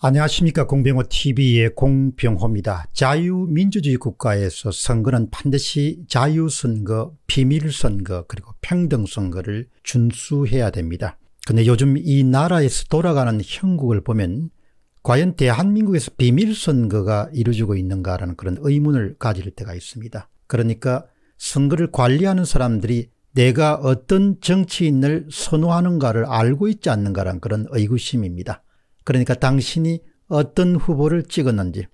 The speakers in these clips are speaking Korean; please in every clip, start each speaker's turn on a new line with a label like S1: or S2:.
S1: 안녕하십니까 공병호TV의 공병호입니다. 자유민주주의 국가에서 선거는 반드시 자유선거, 비밀선거 그리고 평등선거를 준수해야 됩니다. 근데 요즘 이 나라에서 돌아가는 형국을 보면 과연 대한민국에서 비밀선거가 이루어지고 있는가라는 그런 의문을 가질 때가 있습니다. 그러니까 선거를 관리하는 사람들이 내가 어떤 정치인을 선호하는가를 알고 있지 않는가라는 그런 의구심입니다. 그러니까 당신이 어떤 후보를 찍었는지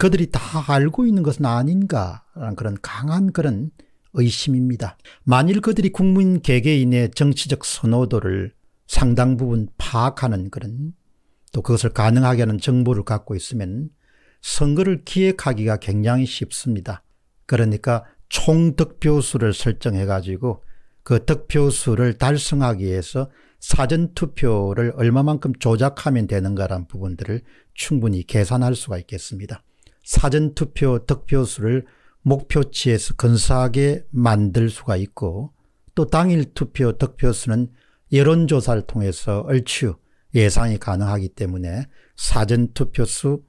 S1: 그들이 다 알고 있는 것은 아닌가라는 그런 강한 그런 의심입니다. 만일 그들이 국민 개개인의 정치적 선호도를 상당 부분 파악하는 그런 또 그것을 가능하게 하는 정보를 갖고 있으면 선거를 기획하기가 굉장히 쉽습니다. 그러니까 총 득표수를 설정해 가지고 그 득표수를 달성하기 위해서 사전투표를 얼마만큼 조작하면 되는가라는 부분들을 충분히 계산할 수가 있겠습니다. 사전투표 득표수를 목표치에서 근사하게 만들 수가 있고 또 당일 투표 득표수는 여론조사를 통해서 얼추 예상이 가능하기 때문에 사전투표수,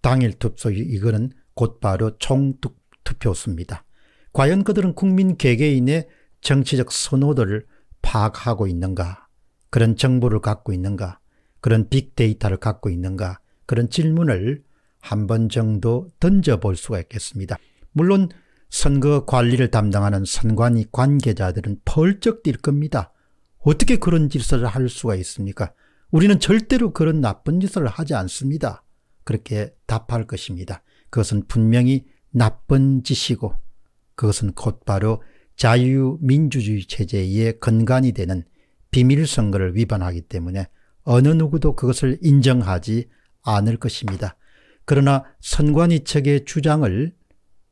S1: 당일투표 이거는 곧바로 총투표수입니다. 과연 그들은 국민 개개인의 정치적 선호도를 파악하고 있는가 그런 정보를 갖고 있는가? 그런 빅데이터를 갖고 있는가? 그런 질문을 한 번 정도 던져볼 수가 있겠습니다. 물론 선거 관리를 담당하는 선관위 관계자들은 펄쩍 뛸 겁니다. 어떻게 그런 짓을 할 수가 있습니까? 우리는 절대로 그런 나쁜 짓을 하지 않습니다. 그렇게 답할 것입니다. 그것은 분명히 나쁜 짓이고 그것은 곧바로 자유민주주의 체제의 근간이 되는 비밀 선거를 위반하기 때문에 어느 누구도 그것을 인정하지 않을 것입니다. 그러나 선관위 측의 주장을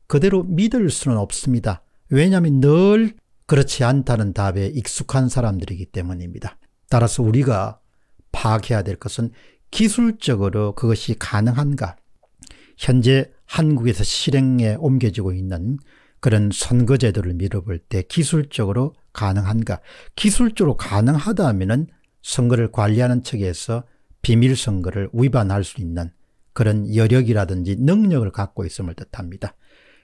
S1: 그대로 믿을 수는 없습니다. 왜냐하면 늘 그렇지 않다는 답에 익숙한 사람들이기 때문입니다. 따라서 우리가 파악해야 될 것은 기술적으로 그것이 가능한가 현재 한국에서 실행에 옮겨지고 있는 그런 선거제도를 밀어볼 때 기술적으로 가능한가? 기술적으로 가능하다 면은 선거를 관리하는 측에서 비밀 선거를 위반할 수 있는 그런 여력이라든지 능력을 갖고 있음을 뜻합니다.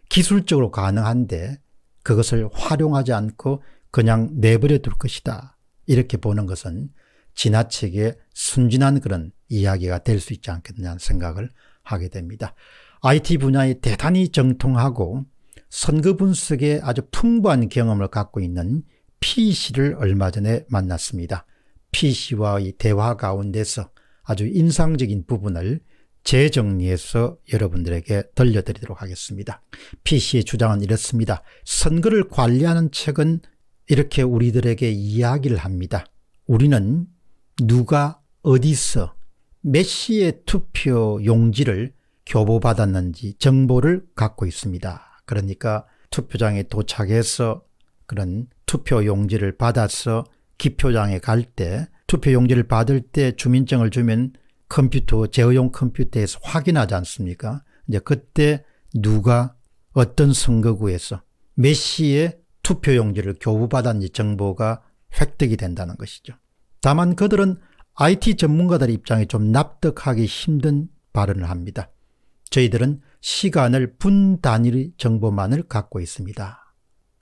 S1: 기술적으로 가능한데 그것을 활용하지 않고 그냥 내버려 둘 것이다. 이렇게 보는 것은 지나치게 순진한 그런 이야기가 될 수 있지 않겠느냐는 생각을 하게 됩니다. IT 분야에 대단히 정통하고 선거 분석에 아주 풍부한 경험을 갖고 있는 P씨를 얼마 전에 만났습니다. P씨와의 대화 가운데서 아주 인상적인 부분을 재정리해서 여러분들에게 들려드리도록 하겠습니다. P씨의 주장은 이렇습니다. 선거를 관리하는 책은 이렇게 우리들에게 이야기를 합니다. 우리는 누가 어디서 몇 시에 투표 용지를 교보받았는지 정보를 갖고 있습니다. 그러니까 투표장에 도착해서 그런 투표 용지를 받아서 기표장에 갈 때 투표 용지를 받을 때 주민증을 주면 컴퓨터 제어용 컴퓨터에서 확인하지 않습니까? 이제 그때 누가 어떤 선거구에서 몇 시에 투표 용지를 교부받았는지 정보가 획득이 된다는 것이죠. 다만 그들은 IT 전문가들의 입장에 좀 납득하기 힘든 발언을 합니다. 저희들은 시간을 분 단위 정보만을 갖고 있습니다.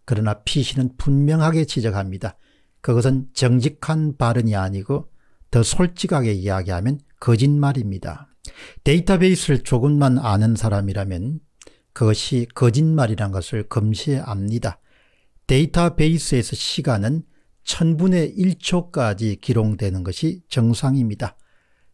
S1: 그러나 피씨는 분명하게 지적합니다. 그것은 정직한 발언이 아니고 더 솔직하게 이야기하면 거짓말입니다. 데이터베이스를 조금만 아는 사람이라면 그것이 거짓말이란 것을 금시에 압니다. 데이터베이스에서 시간은 1000분의 1초까지 기록되는 것이 정상입니다.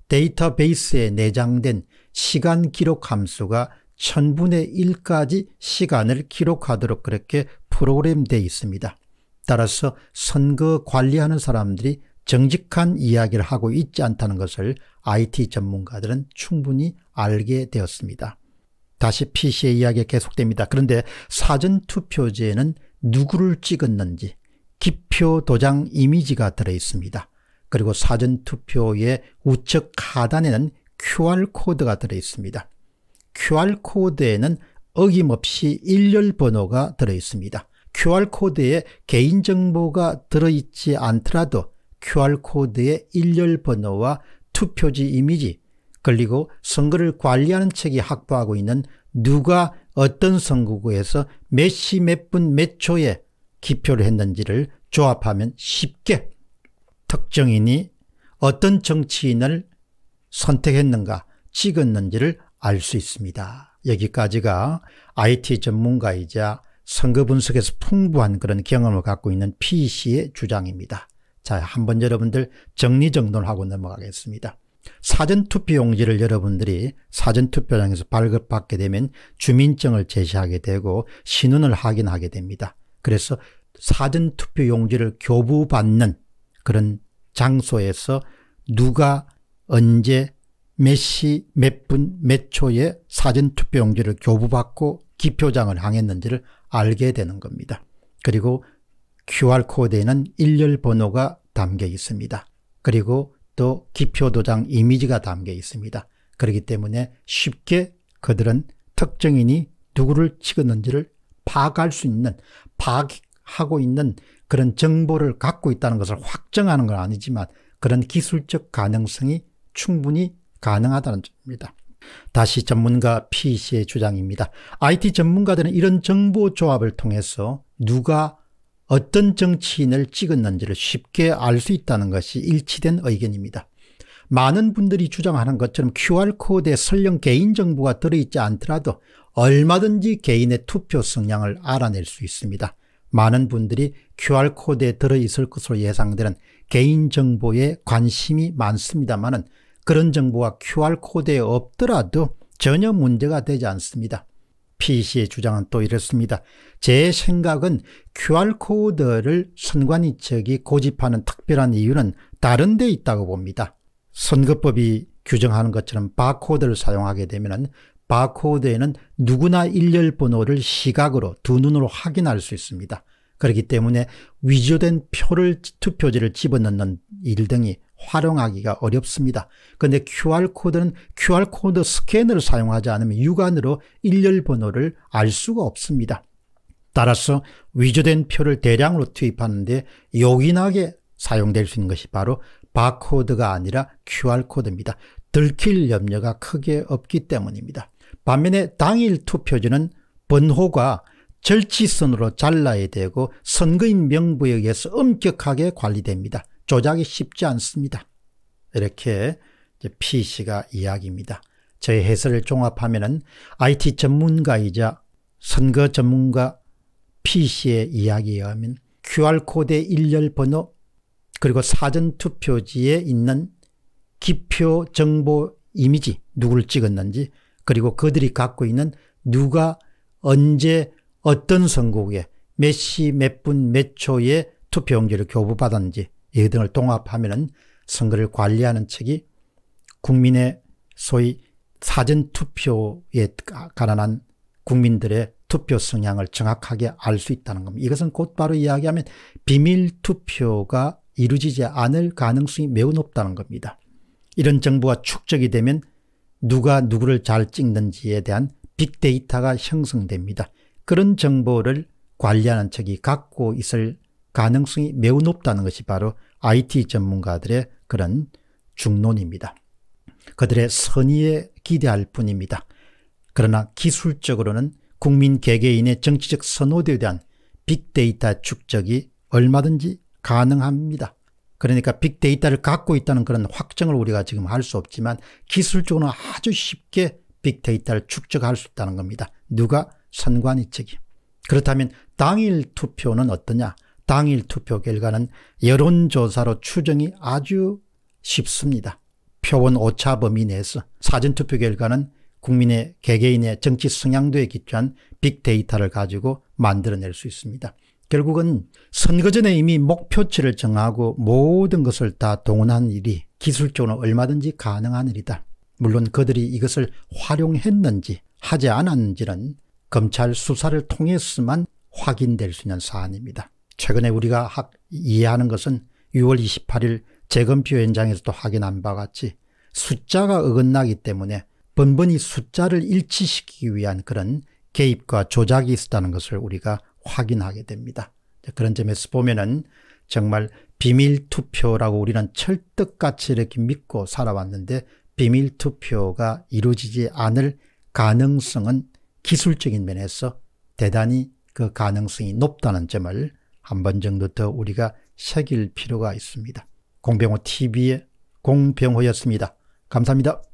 S1: 데이터베이스에 내장된 시간 기록 함수가 1 0 0 0분의1까지 시간을 기록하도록 그렇게 프로그램돼 있습니다. 따라서 선거 관리하는 사람들이 정직한 이야기를 하고 있지 않다는 것을 IT 전문가들은 충분히 알게 되었습니다. 다시 PC의 이야기가 계속됩니다. 그런데 사전투표제에는 누구를 찍었는지 기표 도장 이미지가 들어있습니다. 그리고 사전투표의 우측 하단에는 QR코드가 들어있습니다. QR코드에는 어김없이 일렬 번호가 들어있습니다. QR코드에 개인정보가 들어있지 않더라도 QR코드의 일렬 번호와 투표지 이미지 그리고 선거를 관리하는 책이 확보하고 있는 누가 어떤 선거구에서 몇 시 몇 분 몇 초에 기표를 했는지를 조합하면 쉽게 특정인이 어떤 정치인을 선택했는가 찍었는지를 알수 있습니다. 여기까지가 IT 전문가이자 선거 분석에서 풍부한 그런 경험을 갖고 있는 P 씨의 주장입니다. 자, 한번 여러분들 정리정돈하고 넘어가겠습니다. 사전투표용지를 여러분들이 사전투표장에서 발급받게 되면 주민증을 제시하게 되고 신원을 확인하게 됩니다. 그래서 사전투표용지를 교부받는 그런 장소에서 누가 언제 몇 시, 몇 분, 몇 초에 사전투표용지를 교부받고 기표장을 향했는지를 알게 되는 겁니다. 그리고 QR코드에는 일렬 번호가 담겨 있습니다. 그리고 또 기표도장 이미지가 담겨 있습니다. 그렇기 때문에 쉽게 그들은 특정인이 누구를 찍었는지를 파악할 수 있는 파악하고 있는 그런 정보를 갖고 있다는 것을 확정하는 건 아니지만 그런 기술적 가능성이 충분히 가능하다는 점입니다. 다시 전문가 P 씨의 주장입니다. IT 전문가들은 이런 정보 조합을 통해서 누가 어떤 정치인을 찍었는지를 쉽게 알 수 있다는 것이 일치된 의견입니다. 많은 분들이 주장하는 것처럼 QR코드에 설령 개인정보가 들어있지 않더라도 얼마든지 개인의 투표 성향을 알아낼 수 있습니다. 많은 분들이 QR코드에 들어있을 것으로 예상되는 개인정보에 관심이 많습니다만은 그런 정보가 QR코드에 없더라도 전혀 문제가 되지 않습니다. PC의 주장은 또 이렇습니다. 제 생각은 QR코드를 선관위 측이 고집하는 특별한 이유는 다른 데 있다고 봅니다. 선거법이 규정하는 것처럼 바코드를 사용하게 되면 바코드에는 누구나 일렬 번호를 시각으로 두 눈으로 확인할 수 있습니다. 그렇기 때문에 위조된 표를 투표지를 집어넣는 일 등이 활용하기가 어렵습니다. 그런데 QR코드는 QR코드 스캐너 사용하지 않으면 육안으로 일렬 번호를 알 수가 없습니다. 따라서 위조된 표를 대량으로 투입하는데 요긴하게 사용될 수 있는 것이 바로 바코드가 아니라 QR코드입니다. 들킬 염려가 크게 없기 때문입니다. 반면에 당일 투표지는 번호가 절치선으로 잘라야 되고 선거인 명부에 의해서 엄격하게 관리됩니다. 조작이 쉽지 않습니다. 이렇게 피 씨가 이야기입니다. 저의 해설을 종합하면 IT 전문가이자 선거 전문가 피 씨의 이야기에 하면 QR코드의 일렬 번호 그리고 사전투표지에 있는 기표 정보 이미지 누구를 찍었는지 그리고 그들이 갖고 있는 누가 언제 어떤 선거에몇 시 몇 분 몇 초에 투표용지를 교부받았는지 이 등을 통합하면 선거를 관리하는 책이 국민의 소위 사전투표에 관한 국민들의 투표 성향을 정확하게 알 수 있다는 겁니다. 이것은 곧바로 이야기하면 비밀투표가 이루어지지 않을 가능성이 매우 높다는 겁니다. 이런 정보가 축적이 되면 누가 누구를 잘 찍는지에 대한 빅데이터가 형성됩니다. 그런 정보를 관리하는 책이 갖고 있을 가능성이 매우 높다는 것이 바로 IT 전문가들의 그런 중론입니다. 그들의 선의에 기대할 뿐입니다. 그러나 기술적으로는 국민 개개인의 정치적 선호도에 대한 빅데이터 축적이 얼마든지 가능합니다. 그러니까 빅데이터를 갖고 있다는 그런 확정을 우리가 지금 할 수 없지만 기술적으로는 아주 쉽게 빅데이터를 축적할 수 있다는 겁니다. 누가 선관위측이. 그렇다면 당일 투표는 어떠냐? 당일 투표 결과는 여론조사로 추정이 아주 쉽습니다. 표본 오차 범위 내에서 사전투표 결과는 국민의 개개인의 정치 성향도에 기초한 빅데이터를 가지고 만들어낼 수 있습니다. 결국은 선거 전에 이미 목표치를 정하고 모든 것을 다 동원한 일이 기술적으로 얼마든지 가능한 일이다. 물론 그들이 이것을 활용했는지 하지 않았는지는 검찰 수사를 통해서만 확인될 수 있는 사안입니다. 최근에 우리가 학, 이해하는 것은 6월 28일 재검표 현장에서도 확인한 바와 같이 숫자가 어긋나기 때문에 번번이 숫자를 일치시키기 위한 그런 개입과 조작이 있었다는 것을 우리가 확인하게 됩니다. 그런 점에서 보면은 정말 비밀 투표라고 우리는 철떡같이 이렇게 믿고 살아왔는데 비밀 투표가 이루어지지 않을 가능성은 기술적인 면에서 대단히 그 가능성이 높다는 점을 한번 정도 더 우리가 새길 필요가 있습니다. 공병호 TV의 공병호였습니다. 감사합니다.